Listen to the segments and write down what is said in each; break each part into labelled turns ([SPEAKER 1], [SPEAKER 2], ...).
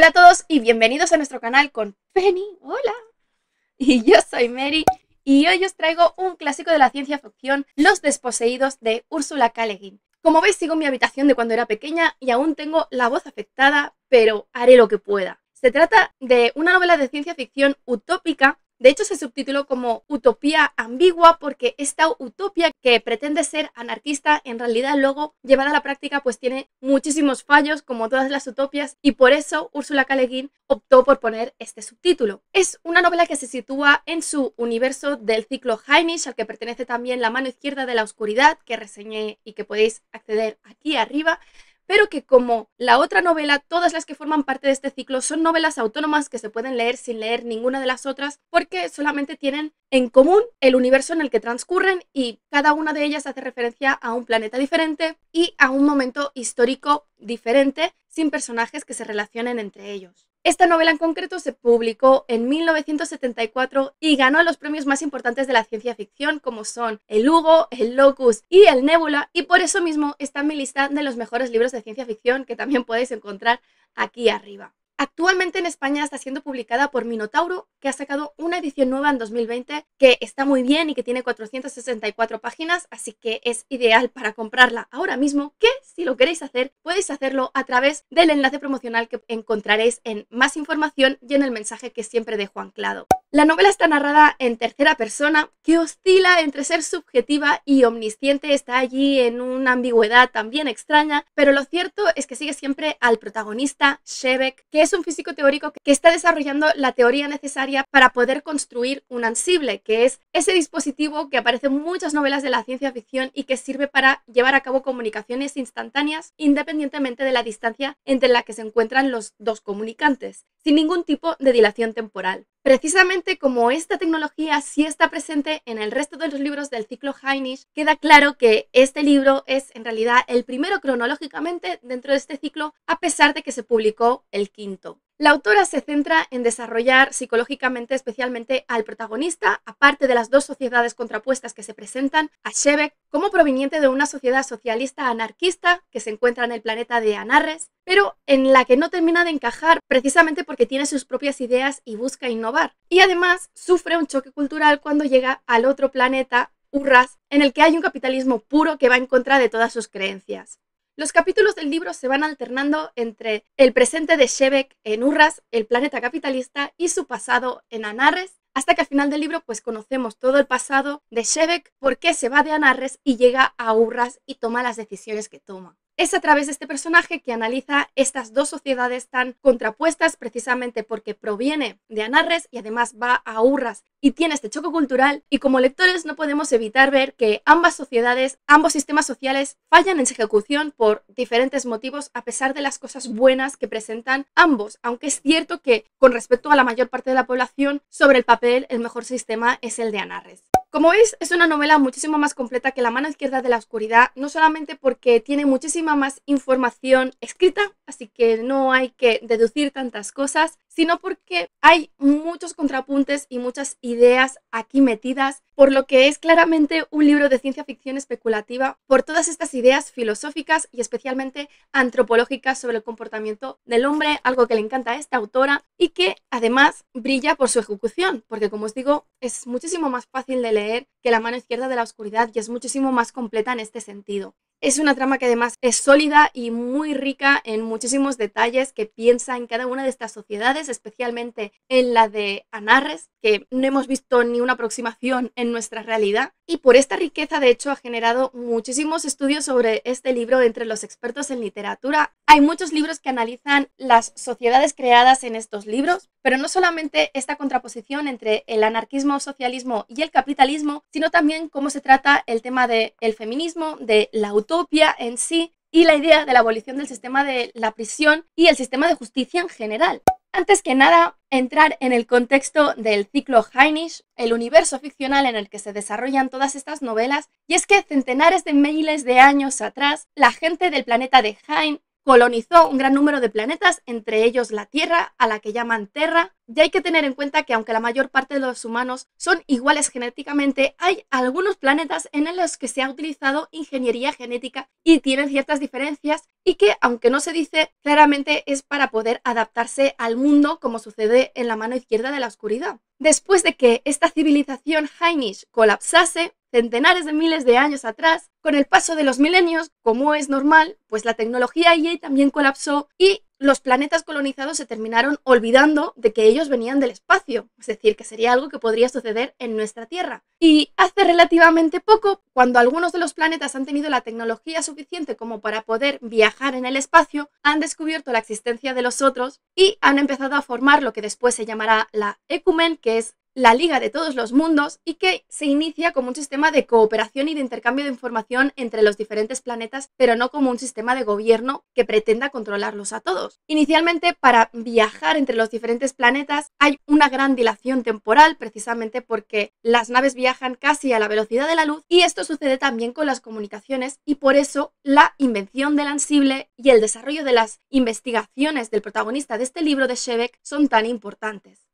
[SPEAKER 1] Hola a todos y bienvenidos a nuestro canal con Penny. Hola. Y yo soy Mary y hoy os traigo un clásico de la ciencia ficción, Los desposeídos de Úrsula K. Guin. Como veis sigo en mi habitación de cuando era pequeña y aún tengo la voz afectada, pero haré lo que pueda. Se trata de una novela de ciencia ficción utópica de hecho, se subtituló como Utopía ambigua porque esta utopía que pretende ser anarquista, en realidad luego llevada a la práctica pues tiene muchísimos fallos como todas las utopías, y por eso Úrsula K. optó por poner este subtítulo. Es una novela que se sitúa en su universo del ciclo Heinisch al que pertenece también La mano izquierda de la oscuridad que reseñé y que podéis acceder aquí arriba pero que como la otra novela, todas las que forman parte de este ciclo son novelas autónomas que se pueden leer sin leer ninguna de las otras, porque solamente tienen en común el universo en el que transcurren y cada una de ellas hace referencia a un planeta diferente y a un momento histórico diferente sin personajes que se relacionen entre ellos. Esta novela en concreto se publicó en 1974 y ganó los premios más importantes de la ciencia ficción como son El Hugo, El Locus y El Nebula y por eso mismo está en mi lista de los mejores libros de ciencia ficción que también podéis encontrar aquí arriba. Actualmente en España está siendo publicada por Minotauro, que ha sacado una edición nueva en 2020 que está muy bien y que tiene 464 páginas, así que es ideal para comprarla ahora mismo, que si lo queréis hacer podéis hacerlo a través del enlace promocional que encontraréis en más información y en el mensaje que siempre dejo anclado. La novela está narrada en tercera persona, que oscila entre ser subjetiva y omnisciente, está allí en una ambigüedad también extraña, pero lo cierto es que sigue siempre al protagonista, Shevek que es un físico teórico que está desarrollando la teoría necesaria para poder construir un ansible, que es ese dispositivo que aparece en muchas novelas de la ciencia ficción y que sirve para llevar a cabo comunicaciones instantáneas independientemente de la distancia entre la que se encuentran los dos comunicantes, sin ningún tipo de dilación temporal. Precisamente como esta tecnología sí está presente en el resto de los libros del ciclo Heinrich, queda claro que este libro es en realidad el primero cronológicamente dentro de este ciclo, a pesar de que se publicó el quinto. La autora se centra en desarrollar psicológicamente especialmente al protagonista, aparte de las dos sociedades contrapuestas que se presentan, a Shebek como proveniente de una sociedad socialista anarquista que se encuentra en el planeta de Anarres, pero en la que no termina de encajar precisamente porque tiene sus propias ideas y busca innovar. Y además sufre un choque cultural cuando llega al otro planeta, Urras, en el que hay un capitalismo puro que va en contra de todas sus creencias. Los capítulos del libro se van alternando entre el presente de Shebek en Urras, el planeta capitalista, y su pasado en Anarres, hasta que al final del libro pues conocemos todo el pasado de Shebek, por qué se va de Anarres y llega a Urras y toma las decisiones que toma es a través de este personaje que analiza estas dos sociedades tan contrapuestas precisamente porque proviene de Anarres y además va a Urras y tiene este choque cultural y como lectores no podemos evitar ver que ambas sociedades, ambos sistemas sociales fallan en su ejecución por diferentes motivos a pesar de las cosas buenas que presentan ambos, aunque es cierto que con respecto a la mayor parte de la población sobre el papel el mejor sistema es el de Anarres. Como veis, es una novela muchísimo más completa que La mano izquierda de la oscuridad, no solamente porque tiene muchísima más información escrita, así que no hay que deducir tantas cosas, sino porque hay muchos contrapuntes y muchas ideas aquí metidas, por lo que es claramente un libro de ciencia ficción especulativa por todas estas ideas filosóficas y especialmente antropológicas sobre el comportamiento del hombre, algo que le encanta a esta autora y que además brilla por su ejecución, porque como os digo, es muchísimo más fácil de leer que La mano izquierda de la oscuridad y es muchísimo más completa en este sentido. Es una trama que además es sólida y muy rica en muchísimos detalles que piensa en cada una de estas sociedades, especialmente en la de Anarres, que no hemos visto ni una aproximación en nuestra realidad. Y por esta riqueza, de hecho, ha generado muchísimos estudios sobre este libro entre los expertos en literatura. Hay muchos libros que analizan las sociedades creadas en estos libros, pero no solamente esta contraposición entre el anarquismo, socialismo y el capitalismo, sino también cómo se trata el tema del feminismo, de la utopía en sí y la idea de la abolición del sistema de la prisión y el sistema de justicia en general. Antes que nada, entrar en el contexto del ciclo Heinisch, el universo ficcional en el que se desarrollan todas estas novelas, y es que centenares de miles de años atrás, la gente del planeta de Hein colonizó un gran número de planetas, entre ellos la Tierra, a la que llaman Terra, y hay que tener en cuenta que aunque la mayor parte de los humanos son iguales genéticamente, hay algunos planetas en los que se ha utilizado ingeniería genética y tienen ciertas diferencias y que, aunque no se dice claramente, es para poder adaptarse al mundo como sucede en la mano izquierda de la oscuridad. Después de que esta civilización Hainish colapsase, centenares de miles de años atrás, con el paso de los milenios, como es normal, pues la tecnología IA también colapsó y los planetas colonizados se terminaron olvidando de que ellos venían del espacio, es decir, que sería algo que podría suceder en nuestra Tierra. Y hace relativamente poco, cuando algunos de los planetas han tenido la tecnología suficiente como para poder viajar en el espacio, han descubierto la existencia de los otros y han empezado a formar lo que después se llamará la ecumen, que es la Liga de todos los mundos y que se inicia como un sistema de cooperación y de intercambio de información entre los diferentes planetas, pero no como un sistema de gobierno que pretenda controlarlos a todos. Inicialmente, para viajar entre los diferentes planetas hay una gran dilación temporal, precisamente porque las naves viajan casi a la velocidad de la luz y esto sucede también con las comunicaciones y por eso la invención del ansible y el desarrollo de las investigaciones del protagonista de este libro de Shebek son tan importantes.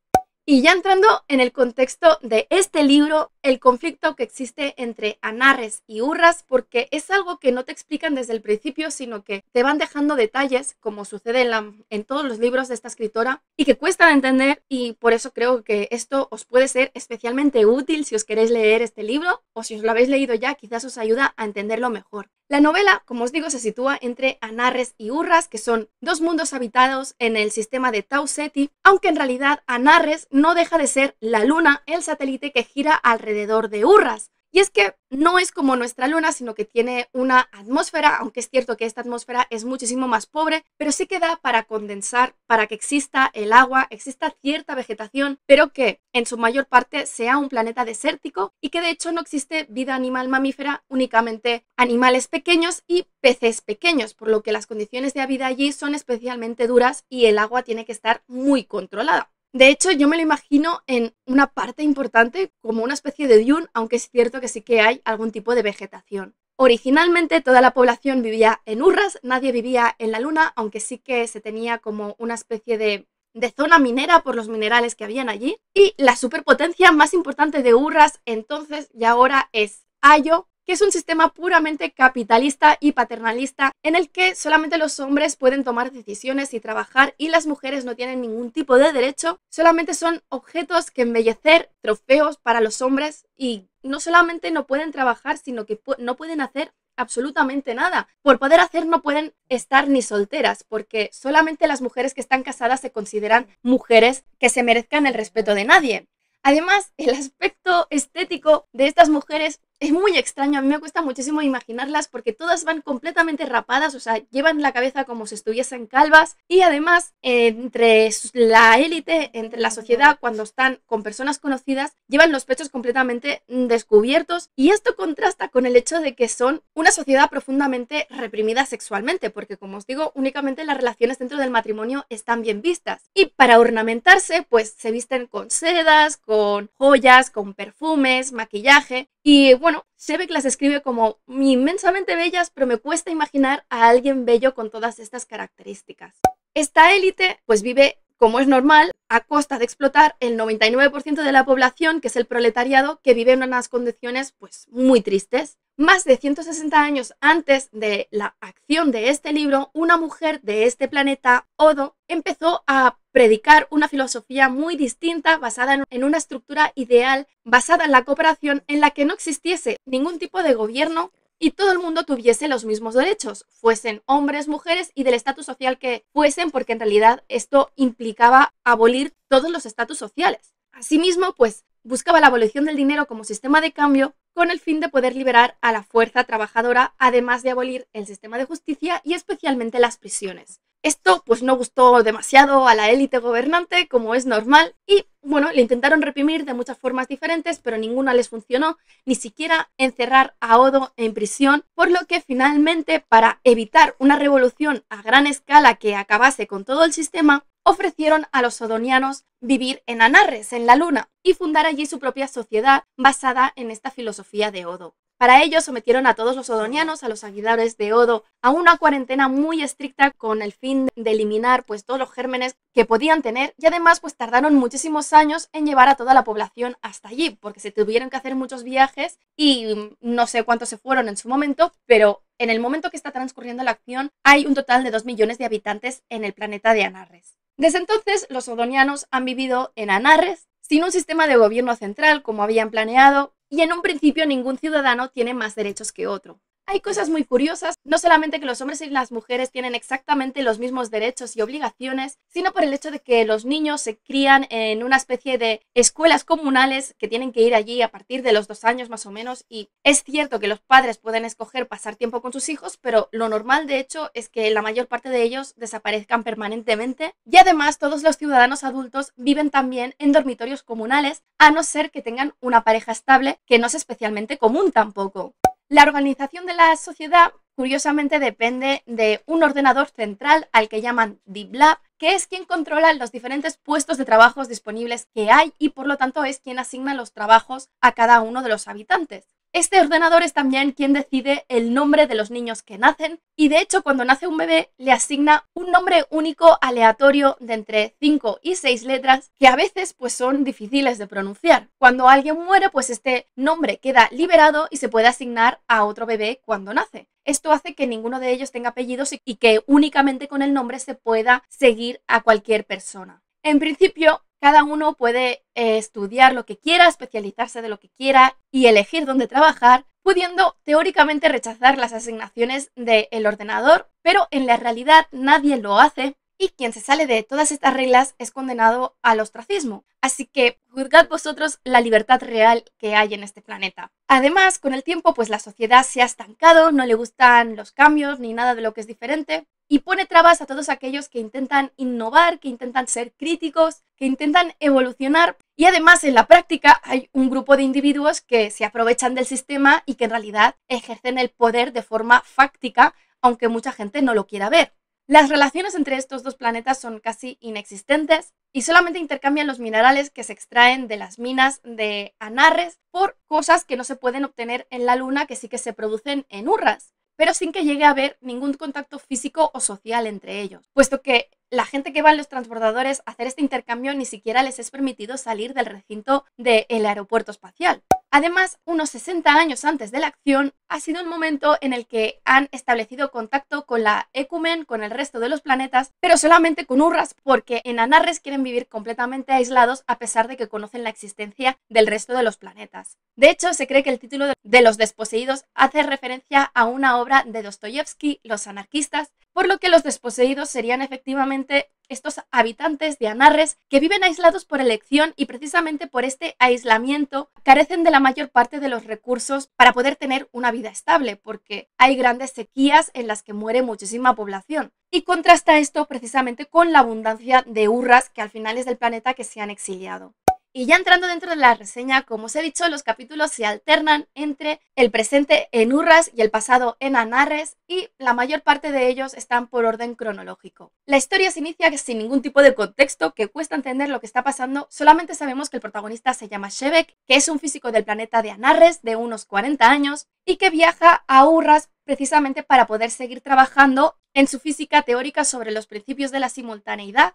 [SPEAKER 1] Y ya entrando en el contexto de este libro, el conflicto que existe entre anarres y Urras porque es algo que no te explican desde el principio, sino que te van dejando detalles, como sucede en, en todos los libros de esta escritora, y que cuesta de entender, y por eso creo que esto os puede ser especialmente útil si os queréis leer este libro, o si os lo habéis leído ya, quizás os ayuda a entenderlo mejor. La novela, como os digo, se sitúa entre Anarres y Urras, que son dos mundos habitados en el sistema de Tau Ceti, aunque en realidad Anarres no deja de ser la Luna, el satélite que gira alrededor de Urras, y es que no es como nuestra luna, sino que tiene una atmósfera, aunque es cierto que esta atmósfera es muchísimo más pobre, pero sí que da para condensar, para que exista el agua, exista cierta vegetación, pero que en su mayor parte sea un planeta desértico y que de hecho no existe vida animal mamífera, únicamente animales pequeños y peces pequeños, por lo que las condiciones de vida allí son especialmente duras y el agua tiene que estar muy controlada. De hecho, yo me lo imagino en una parte importante como una especie de dune, aunque es cierto que sí que hay algún tipo de vegetación. Originalmente toda la población vivía en Urras, nadie vivía en la luna, aunque sí que se tenía como una especie de, de zona minera por los minerales que habían allí. Y la superpotencia más importante de Urras entonces y ahora es Ayo, que es un sistema puramente capitalista y paternalista en el que solamente los hombres pueden tomar decisiones y trabajar y las mujeres no tienen ningún tipo de derecho, solamente son objetos que embellecer, trofeos para los hombres y no solamente no pueden trabajar, sino que no pueden hacer absolutamente nada. Por poder hacer no pueden estar ni solteras, porque solamente las mujeres que están casadas se consideran mujeres que se merezcan el respeto de nadie. Además, el aspecto estético de estas mujeres es muy extraño, a mí me cuesta muchísimo imaginarlas porque todas van completamente rapadas, o sea, llevan la cabeza como si estuviesen calvas y además eh, entre la élite, entre la sociedad, cuando están con personas conocidas, llevan los pechos completamente mm, descubiertos y esto contrasta con el hecho de que son una sociedad profundamente reprimida sexualmente, porque como os digo, únicamente las relaciones dentro del matrimonio están bien vistas. Y para ornamentarse, pues se visten con sedas, con joyas, con perfumes, maquillaje y bueno, se las describe como inmensamente bellas, pero me cuesta imaginar a alguien bello con todas estas características. Esta élite pues vive como es normal, a costa de explotar el 99% de la población, que es el proletariado, que vive en unas condiciones pues, muy tristes. Más de 160 años antes de la acción de este libro, una mujer de este planeta, Odo, empezó a predicar una filosofía muy distinta basada en una estructura ideal, basada en la cooperación en la que no existiese ningún tipo de gobierno y todo el mundo tuviese los mismos derechos, fuesen hombres, mujeres y del estatus social que fuesen, porque en realidad esto implicaba abolir todos los estatus sociales. Asimismo, pues buscaba la abolición del dinero como sistema de cambio con el fin de poder liberar a la fuerza trabajadora, además de abolir el sistema de justicia y especialmente las prisiones. Esto pues no gustó demasiado a la élite gobernante, como es normal, y bueno, le intentaron reprimir de muchas formas diferentes, pero ninguna les funcionó, ni siquiera encerrar a Odo en prisión, por lo que finalmente, para evitar una revolución a gran escala que acabase con todo el sistema, ofrecieron a los odonianos vivir en Anarres, en la Luna, y fundar allí su propia sociedad basada en esta filosofía de Odo. Para ello sometieron a todos los odonianos, a los aguilares de Odo, a una cuarentena muy estricta con el fin de eliminar pues todos los gérmenes que podían tener y además pues tardaron muchísimos años en llevar a toda la población hasta allí porque se tuvieron que hacer muchos viajes y no sé cuántos se fueron en su momento, pero en el momento que está transcurriendo la acción hay un total de 2 millones de habitantes en el planeta de Anarres. Desde entonces los odonianos han vivido en Anarres sin un sistema de gobierno central como habían planeado, y en un principio ningún ciudadano tiene más derechos que otro. Hay cosas muy curiosas, no solamente que los hombres y las mujeres tienen exactamente los mismos derechos y obligaciones, sino por el hecho de que los niños se crían en una especie de escuelas comunales que tienen que ir allí a partir de los dos años más o menos. Y es cierto que los padres pueden escoger pasar tiempo con sus hijos, pero lo normal de hecho es que la mayor parte de ellos desaparezcan permanentemente. Y además todos los ciudadanos adultos viven también en dormitorios comunales, a no ser que tengan una pareja estable, que no es especialmente común tampoco. La organización de la sociedad, curiosamente, depende de un ordenador central al que llaman Deep Lab, que es quien controla los diferentes puestos de trabajo disponibles que hay y por lo tanto es quien asigna los trabajos a cada uno de los habitantes. Este ordenador es también quien decide el nombre de los niños que nacen y de hecho cuando nace un bebé le asigna un nombre único aleatorio de entre 5 y 6 letras que a veces pues son difíciles de pronunciar. Cuando alguien muere pues este nombre queda liberado y se puede asignar a otro bebé cuando nace. Esto hace que ninguno de ellos tenga apellidos y que únicamente con el nombre se pueda seguir a cualquier persona. En principio, cada uno puede eh, estudiar lo que quiera, especializarse de lo que quiera y elegir dónde trabajar, pudiendo teóricamente rechazar las asignaciones del ordenador, pero en la realidad nadie lo hace y quien se sale de todas estas reglas es condenado al ostracismo. Así que juzgad vosotros la libertad real que hay en este planeta. Además, con el tiempo, pues la sociedad se ha estancado, no le gustan los cambios ni nada de lo que es diferente, y pone trabas a todos aquellos que intentan innovar, que intentan ser críticos, que intentan evolucionar. Y además en la práctica hay un grupo de individuos que se aprovechan del sistema y que en realidad ejercen el poder de forma fáctica, aunque mucha gente no lo quiera ver. Las relaciones entre estos dos planetas son casi inexistentes y solamente intercambian los minerales que se extraen de las minas de Anarres por cosas que no se pueden obtener en la Luna que sí que se producen en Urras, pero sin que llegue a haber ningún contacto físico o social entre ellos, puesto que la gente que va en los transbordadores a hacer este intercambio ni siquiera les es permitido salir del recinto del aeropuerto espacial. Además, unos 60 años antes de la acción, ha sido el momento en el que han establecido contacto con la Ecumen, con el resto de los planetas, pero solamente con Urras, porque en Anarres quieren vivir completamente aislados a pesar de que conocen la existencia del resto de los planetas. De hecho, se cree que el título de Los Desposeídos hace referencia a una obra de Dostoyevsky, Los anarquistas, por lo que los desposeídos serían efectivamente estos habitantes de Anarres que viven aislados por elección y precisamente por este aislamiento carecen de la mayor parte de los recursos para poder tener una vida estable, porque hay grandes sequías en las que muere muchísima población. Y contrasta esto precisamente con la abundancia de urras que al final es del planeta que se han exiliado. Y ya entrando dentro de la reseña, como os he dicho, los capítulos se alternan entre el presente en Urras y el pasado en Anarres, y la mayor parte de ellos están por orden cronológico. La historia se inicia sin ningún tipo de contexto, que cuesta entender lo que está pasando, solamente sabemos que el protagonista se llama Shebek, que es un físico del planeta de Anarres de unos 40 años, y que viaja a Urras precisamente para poder seguir trabajando en su física teórica sobre los principios de la simultaneidad,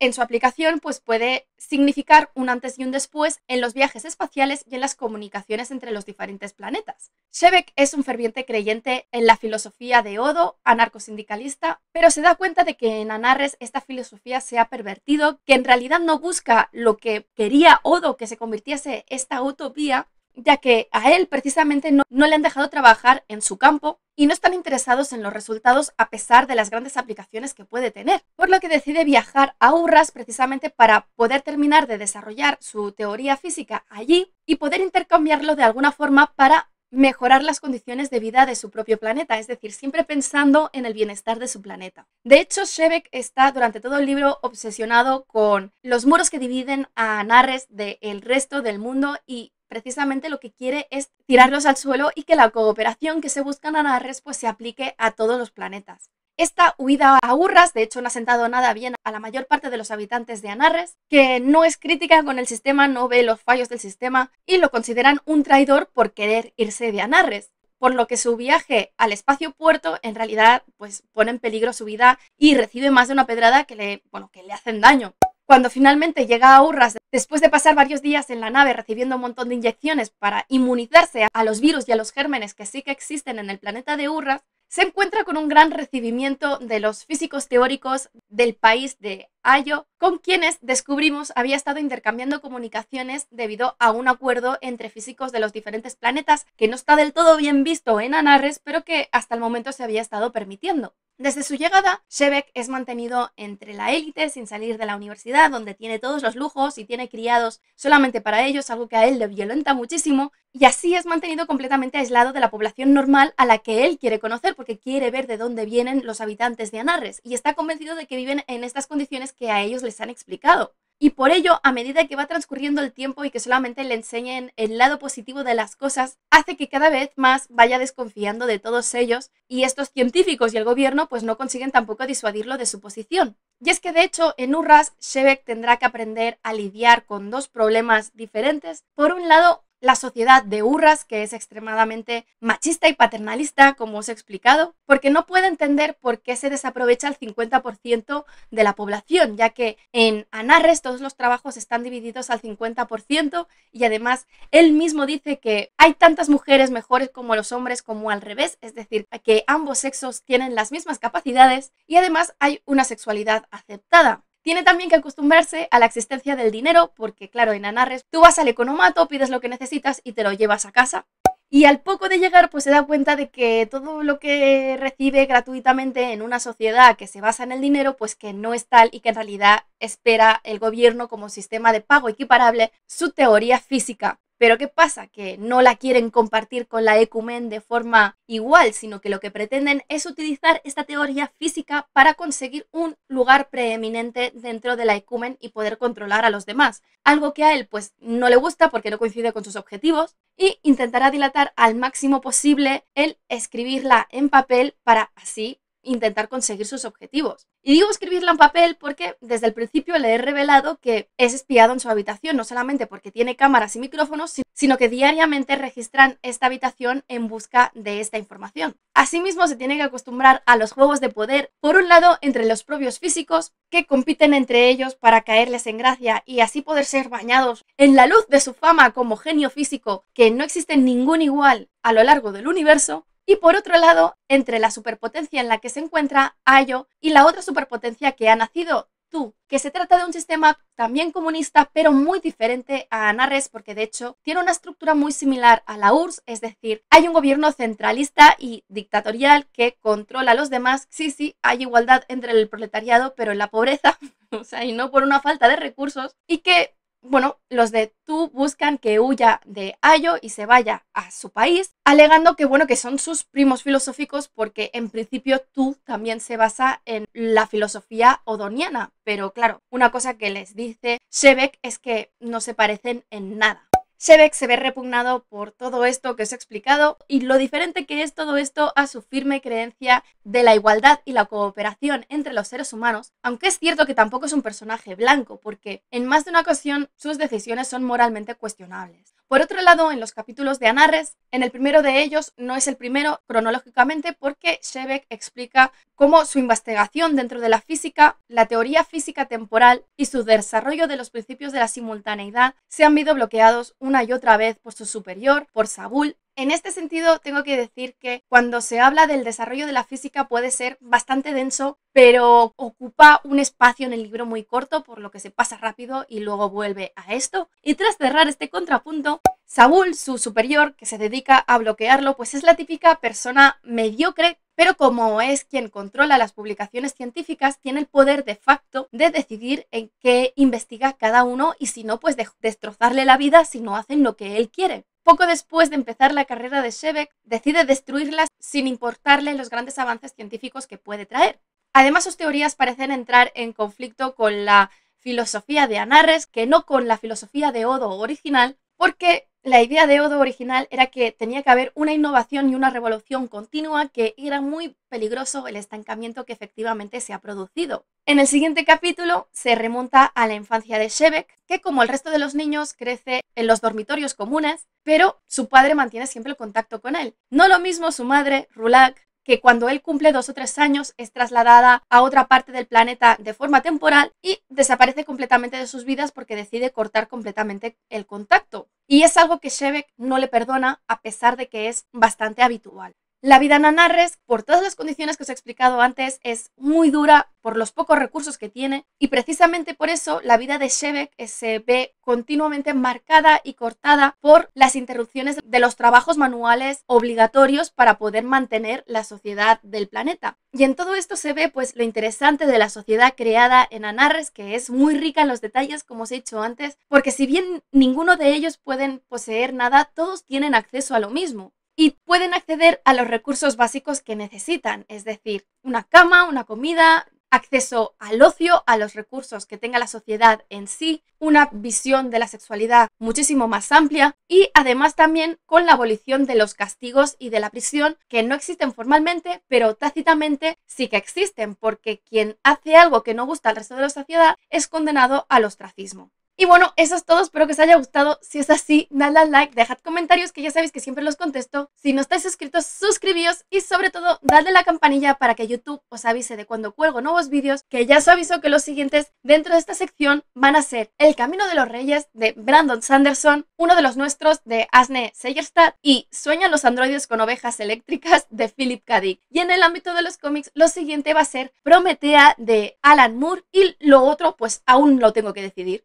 [SPEAKER 1] en su aplicación pues puede significar un antes y un después en los viajes espaciales y en las comunicaciones entre los diferentes planetas. Shebeck es un ferviente creyente en la filosofía de Odo, anarcosindicalista, pero se da cuenta de que en Anarres esta filosofía se ha pervertido, que en realidad no busca lo que quería Odo que se convirtiese esta utopía, ya que a él precisamente no le han dejado trabajar en su campo y no están interesados en los resultados a pesar de las grandes aplicaciones que puede tener, por lo que decide viajar a Urras precisamente para poder terminar de desarrollar su teoría física allí y poder intercambiarlo de alguna forma para mejorar las condiciones de vida de su propio planeta, es decir, siempre pensando en el bienestar de su planeta. De hecho, Shebek está durante todo el libro obsesionado con los muros que dividen a Narres del resto del mundo y precisamente lo que quiere es tirarlos al suelo y que la cooperación que se busca en Anarres pues se aplique a todos los planetas. Esta huida a Urras, de hecho, no ha sentado nada bien a la mayor parte de los habitantes de Anarres, que no es crítica con el sistema, no ve los fallos del sistema y lo consideran un traidor por querer irse de Anarres. Por lo que su viaje al espacio puerto en realidad pues, pone en peligro su vida y recibe más de una pedrada que que le hacen daño. Cuando finalmente llega a Urras, después de pasar varios días en la nave recibiendo un montón de inyecciones para inmunizarse a los virus y a los gérmenes que sí que existen en el planeta de Urras, se encuentra con un gran recibimiento de los físicos teóricos del país de Ayo, con quienes descubrimos había estado intercambiando comunicaciones debido a un acuerdo entre físicos de los diferentes planetas que no está del todo bien visto en Anarres, pero que hasta el momento se había estado permitiendo. Desde su llegada, Shebek es mantenido entre la élite sin salir de la universidad, donde tiene todos los lujos y tiene criados solamente para ellos, algo que a él le violenta muchísimo, y así es mantenido completamente aislado de la población normal a la que él quiere conocer porque quiere ver de dónde vienen los habitantes de Anarres y está convencido de que viven en estas condiciones que a ellos les han explicado. Y por ello, a medida que va transcurriendo el tiempo y que solamente le enseñen el lado positivo de las cosas, hace que cada vez más vaya desconfiando de todos ellos y estos científicos y el gobierno pues no consiguen tampoco disuadirlo de su posición. Y es que de hecho en Urras, Shebek tendrá que aprender a lidiar con dos problemas diferentes. Por un lado, la sociedad de Urras, que es extremadamente machista y paternalista, como os he explicado, porque no puede entender por qué se desaprovecha el 50% de la población, ya que en Anarres todos los trabajos están divididos al 50% y además él mismo dice que hay tantas mujeres mejores como los hombres como al revés, es decir, que ambos sexos tienen las mismas capacidades y además hay una sexualidad aceptada. Tiene también que acostumbrarse a la existencia del dinero, porque claro, en Anarres tú vas al economato, pides lo que necesitas y te lo llevas a casa. Y al poco de llegar, pues se da cuenta de que todo lo que recibe gratuitamente en una sociedad que se basa en el dinero, pues que no es tal y que en realidad espera el gobierno como sistema de pago equiparable su teoría física. Pero ¿qué pasa? Que no la quieren compartir con la ecumen de forma igual, sino que lo que pretenden es utilizar esta teoría física para conseguir un lugar preeminente dentro de la ecumen y poder controlar a los demás. Algo que a él pues no le gusta porque no coincide con sus objetivos y intentará dilatar al máximo posible el escribirla en papel para así intentar conseguir sus objetivos. Y digo escribirla en papel porque desde el principio le he revelado que es espiado en su habitación, no solamente porque tiene cámaras y micrófonos, sino que diariamente registran esta habitación en busca de esta información. Asimismo, se tiene que acostumbrar a los juegos de poder, por un lado, entre los propios físicos, que compiten entre ellos para caerles en gracia y así poder ser bañados en la luz de su fama como genio físico, que no existe ningún igual a lo largo del universo, y por otro lado, entre la superpotencia en la que se encuentra Ayo y la otra superpotencia que ha nacido, Tú, que se trata de un sistema también comunista, pero muy diferente a Anarres, porque de hecho tiene una estructura muy similar a la URSS, es decir, hay un gobierno centralista y dictatorial que controla a los demás. Sí, sí, hay igualdad entre el proletariado, pero en la pobreza, o sea, y no por una falta de recursos, y que bueno, los de Tu buscan que huya de Ayo y se vaya a su país, alegando que, bueno, que son sus primos filosóficos porque en principio tú también se basa en la filosofía odoniana, pero claro, una cosa que les dice Shebek es que no se parecen en nada. Shebeck se ve repugnado por todo esto que se he explicado y lo diferente que es todo esto a su firme creencia de la igualdad y la cooperación entre los seres humanos, aunque es cierto que tampoco es un personaje blanco, porque en más de una ocasión sus decisiones son moralmente cuestionables. Por otro lado, en los capítulos de Anarres, en el primero de ellos, no es el primero cronológicamente porque Shebeck explica como su investigación dentro de la física, la teoría física temporal y su desarrollo de los principios de la simultaneidad se han visto bloqueados una y otra vez por su superior, por Sabul. En este sentido, tengo que decir que cuando se habla del desarrollo de la física puede ser bastante denso, pero ocupa un espacio en el libro muy corto, por lo que se pasa rápido y luego vuelve a esto. Y tras cerrar este contrapunto, Saúl, su superior, que se dedica a bloquearlo, pues es la típica persona mediocre, pero como es quien controla las publicaciones científicas, tiene el poder de facto de decidir en qué investiga cada uno y si no, pues destrozarle la vida si no hacen lo que él quiere. Poco después de empezar la carrera de Shebeck, decide destruirlas sin importarle los grandes avances científicos que puede traer. Además, sus teorías parecen entrar en conflicto con la filosofía de Anarres, que no con la filosofía de Odo original, porque la idea de Odo original era que tenía que haber una innovación y una revolución continua que era muy peligroso el estancamiento que efectivamente se ha producido. En el siguiente capítulo se remonta a la infancia de Shebek, que como el resto de los niños crece en los dormitorios comunes, pero su padre mantiene siempre el contacto con él. No lo mismo su madre, Rulak, que cuando él cumple dos o tres años es trasladada a otra parte del planeta de forma temporal y desaparece completamente de sus vidas porque decide cortar completamente el contacto. Y es algo que Shebek no le perdona a pesar de que es bastante habitual. La vida en Anarres, por todas las condiciones que os he explicado antes, es muy dura por los pocos recursos que tiene y precisamente por eso la vida de Shebek se ve continuamente marcada y cortada por las interrupciones de los trabajos manuales obligatorios para poder mantener la sociedad del planeta. Y en todo esto se ve pues lo interesante de la sociedad creada en Anarres, que es muy rica en los detalles, como os he dicho antes, porque si bien ninguno de ellos pueden poseer nada, todos tienen acceso a lo mismo y pueden acceder a los recursos básicos que necesitan, es decir, una cama, una comida, acceso al ocio, a los recursos que tenga la sociedad en sí, una visión de la sexualidad muchísimo más amplia y además también con la abolición de los castigos y de la prisión que no existen formalmente, pero tácitamente sí que existen porque quien hace algo que no gusta al resto de la sociedad es condenado al ostracismo. Y bueno, eso es todo. Espero que os haya gustado. Si es así, dadle al like, dejad comentarios que ya sabéis que siempre los contesto. Si no estáis suscritos, suscribíos y sobre todo dadle la campanilla para que YouTube os avise de cuando cuelgo nuevos vídeos, que ya os aviso que los siguientes dentro de esta sección van a ser El Camino de los Reyes de Brandon Sanderson, uno de los nuestros de Asne Segerstad y Sueñan los androides con ovejas eléctricas de Philip K. Y en el ámbito de los cómics, lo siguiente va a ser Prometea de Alan Moore y lo otro pues aún lo tengo que decidir.